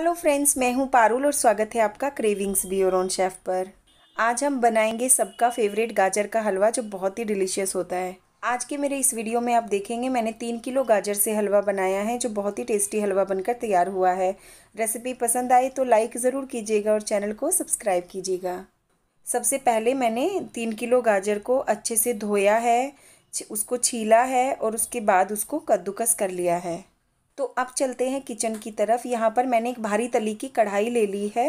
hello friends मैं हूं पारुल और स्वागत है आपका क्रेविंग्स बियोरोन शेफ पर आज हम बनाएंगे सबका फेवरेट गाजर का हलवा जो बहुत ही डिलीशियस होता है आज के मेरे इस वीडियो में आप देखेंगे मैंने तीन किलो गाजर से हलवा बनाया है जो बहुत ही टेस्टी हलवा बनकर तैयार हुआ है रेसिपी पसंद आए तो लाइक ज़रूर कीजिएगा और चैनल को सब्सक्राइब कीजिएगा सबसे पहले मैंने तीन किलो गाजर को अच्छे से धोया है उसको छीला है और उसके बाद उसको कद्दूकस कर लिया है तो अब चलते हैं किचन की तरफ यहाँ पर मैंने एक भारी तली की कढ़ाई ले ली है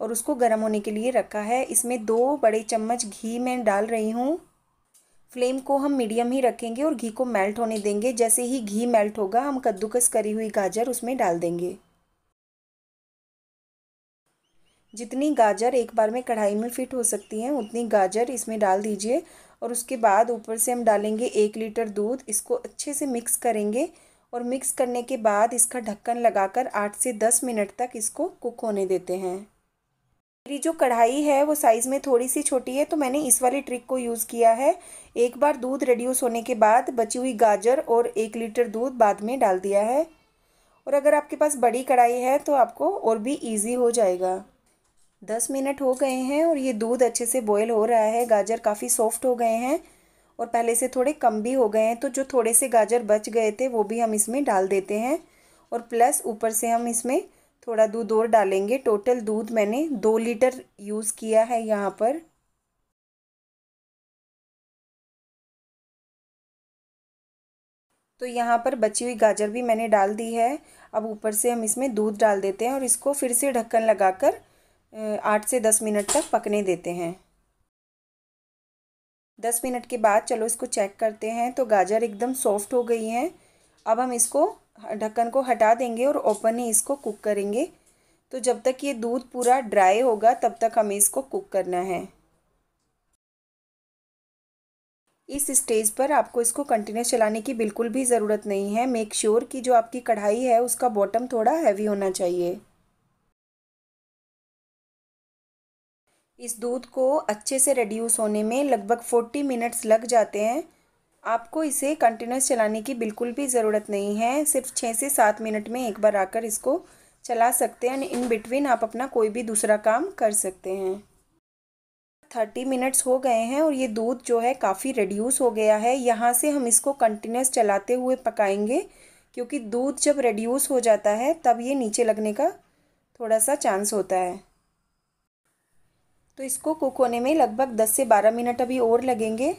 और उसको गर्म होने के लिए रखा है इसमें दो बड़े चम्मच घी मैं डाल रही हूँ फ्लेम को हम मीडियम ही रखेंगे और घी को मेल्ट होने देंगे जैसे ही घी मेल्ट होगा हम कद्दूकस करी हुई गाजर उसमें डाल देंगे जितनी गाजर एक बार में कढ़ाई में फिट हो सकती हैं उतनी गाजर इसमें डाल दीजिए और उसके बाद ऊपर से हम डालेंगे एक लीटर दूध इसको अच्छे से मिक्स करेंगे और मिक्स करने के बाद इसका ढक्कन लगाकर आठ से दस मिनट तक इसको कुक होने देते हैं मेरी जो कढ़ाई है वो साइज़ में थोड़ी सी छोटी है तो मैंने इस वाली ट्रिक को यूज़ किया है एक बार दूध रेड्यूस होने के बाद बची हुई गाजर और एक लीटर दूध बाद में डाल दिया है और अगर आपके पास बड़ी कढ़ाई है तो आपको और भी ईजी हो जाएगा दस मिनट हो गए हैं और ये दूध अच्छे से बॉयल हो रहा है गाजर काफ़ी सॉफ्ट हो गए हैं और पहले से थोड़े कम भी हो गए हैं तो जो थोड़े से गाजर बच गए थे वो भी हम इसमें डाल देते हैं और प्लस ऊपर से हम इसमें थोड़ा दूध और डालेंगे टोटल दूध मैंने दो लीटर यूज़ किया है यहाँ पर तो यहाँ पर बची हुई गाजर भी मैंने डाल दी है अब ऊपर से हम इसमें दूध डाल देते हैं और इसको फिर से ढक्कन लगाकर आठ से दस मिनट तक पकने देते हैं दस मिनट के बाद चलो इसको चेक करते हैं तो गाजर एकदम सॉफ्ट हो गई हैं अब हम इसको ढक्कन को हटा देंगे और ओपन ही इसको कुक करेंगे तो जब तक ये दूध पूरा ड्राई होगा तब तक हमें इसको कुक करना है इस स्टेज पर आपको इसको कंटिन्यू चलाने की बिल्कुल भी ज़रूरत नहीं है मेक श्योर sure कि जो आपकी कढ़ाई है उसका बॉटम थोड़ा हैवी होना चाहिए इस दूध को अच्छे से रेड्यूस होने में लगभग फोर्टी मिनट्स लग जाते हैं आपको इसे कंटिन्यूस चलाने की बिल्कुल भी ज़रूरत नहीं है सिर्फ छः से सात मिनट में एक बार आकर इसको चला सकते हैं इन बिटवीन आप अपना कोई भी दूसरा काम कर सकते हैं थर्टी मिनट्स हो गए हैं और ये दूध जो है काफ़ी रेड्यूस हो गया है यहाँ से हम इसको कंटिन्यूस चलाते हुए पकाएंगे क्योंकि दूध जब रेड्यूस हो जाता है तब ये नीचे लगने का थोड़ा सा चांस होता है तो इसको कुक होने में लगभग 10 से 12 मिनट अभी और लगेंगे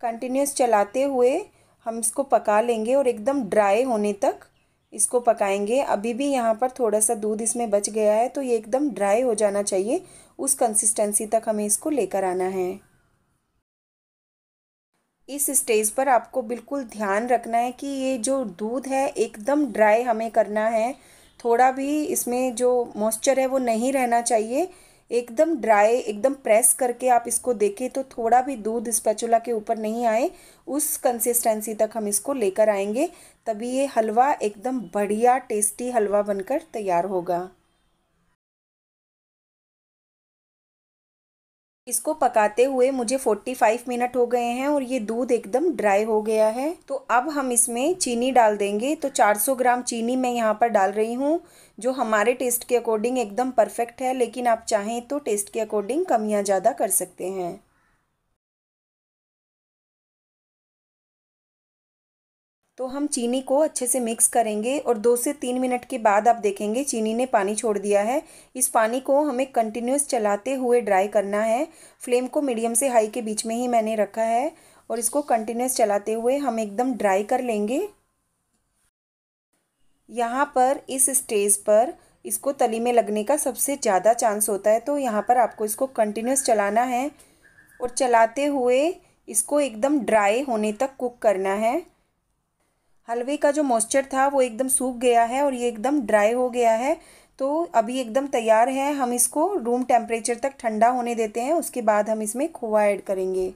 कंटिन्यूस चलाते हुए हम इसको पका लेंगे और एकदम ड्राई होने तक इसको पकाएंगे अभी भी यहाँ पर थोड़ा सा दूध इसमें बच गया है तो ये एकदम ड्राई हो जाना चाहिए उस कंसिस्टेंसी तक हमें इसको लेकर आना है इस स्टेज पर आपको बिल्कुल ध्यान रखना है कि ये जो दूध है एकदम ड्राई हमें करना है थोड़ा भी इसमें जो मॉइस्चर है वो नहीं रहना चाहिए एकदम ड्राई एकदम प्रेस करके आप इसको देखें तो थोड़ा भी दूध स्पैचुला के ऊपर नहीं आए उस कंसिस्टेंसी तक हम इसको लेकर आएंगे तभी ये हलवा एकदम बढ़िया टेस्टी हलवा बनकर तैयार होगा इसको पकाते हुए मुझे 45 मिनट हो गए हैं और ये दूध एकदम ड्राई हो गया है तो अब हम इसमें चीनी डाल देंगे तो 400 ग्राम चीनी मैं यहाँ पर डाल रही हूँ जो हमारे टेस्ट के अकॉर्डिंग एकदम परफेक्ट है लेकिन आप चाहें तो टेस्ट के अकॉर्डिंग कमियाँ ज़्यादा कर सकते हैं तो हम चीनी को अच्छे से मिक्स करेंगे और दो से तीन मिनट के बाद आप देखेंगे चीनी ने पानी छोड़ दिया है इस पानी को हमें कंटिन्यूस चलाते हुए ड्राई करना है फ्लेम को मीडियम से हाई के बीच में ही मैंने रखा है और इसको कंटिन्यूस चलाते हुए हम एकदम ड्राई कर लेंगे यहाँ पर इस स्टेज पर इसको तली में लगने का सबसे ज़्यादा चांस होता है तो यहाँ पर आपको इसको कंटिन्यूस चलाना है और चलाते हुए इसको एकदम ड्राई होने तक कुक करना है हलवे का जो मॉइस्चर था वो एकदम सूख गया है और ये एकदम ड्राई हो गया है तो अभी एकदम तैयार है हम इसको रूम टेम्परेचर तक ठंडा होने देते हैं उसके बाद हम इसमें खोआ ऐड करेंगे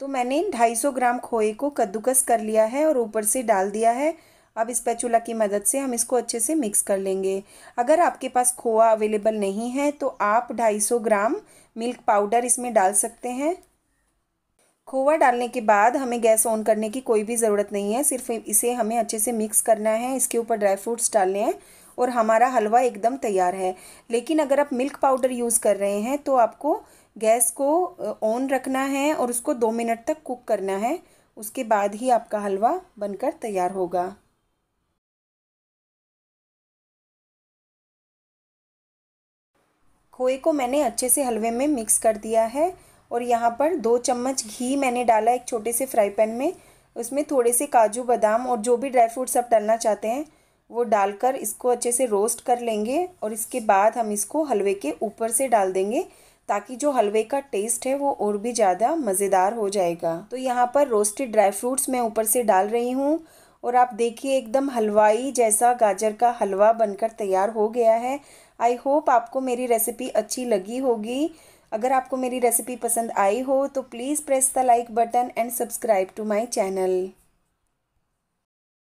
तो मैंने 250 ग्राम खोए को कद्दूकस कर लिया है और ऊपर से डाल दिया है अब इस पैचूला की मदद से हम इसको अच्छे से मिक्स कर लेंगे अगर आपके पास खोआ अवेलेबल नहीं है तो आप 250 ग्राम मिल्क पाउडर इसमें डाल सकते हैं खोवा डालने के बाद हमें गैस ऑन करने की कोई भी ज़रूरत नहीं है सिर्फ इसे हमें अच्छे से मिक्स करना है इसके ऊपर ड्राई फ्रूट्स डालने हैं और हमारा हलवा एकदम तैयार है लेकिन अगर आप मिल्क पाउडर यूज़ कर रहे हैं तो आपको गैस को ऑन रखना है और उसको दो मिनट तक कुक करना है उसके बाद ही आपका हलवा बनकर तैयार होगा खोए को मैंने अच्छे से हलवे में मिक्स कर दिया है और यहाँ पर दो चम्मच घी मैंने डाला एक छोटे से फ्राई पैन में उसमें थोड़े से काजू बादाम और जो भी ड्राई फ्रूट्स आप डालना चाहते हैं वो डालकर इसको अच्छे से रोस्ट कर लेंगे और इसके बाद हम इसको हलवे के ऊपर से डाल देंगे ताकि जो हलवे का टेस्ट है वो और भी ज़्यादा मज़ेदार हो जाएगा तो यहाँ पर रोस्टेड ड्राई फ्रूट्स मैं ऊपर से डाल रही हूँ और आप देखिए एकदम हलवाई जैसा गाजर का हलवा बनकर तैयार हो गया है आई होप आपको मेरी रेसिपी अच्छी लगी होगी अगर आपको मेरी रेसिपी पसंद आई हो तो please press the like button and subscribe to my channel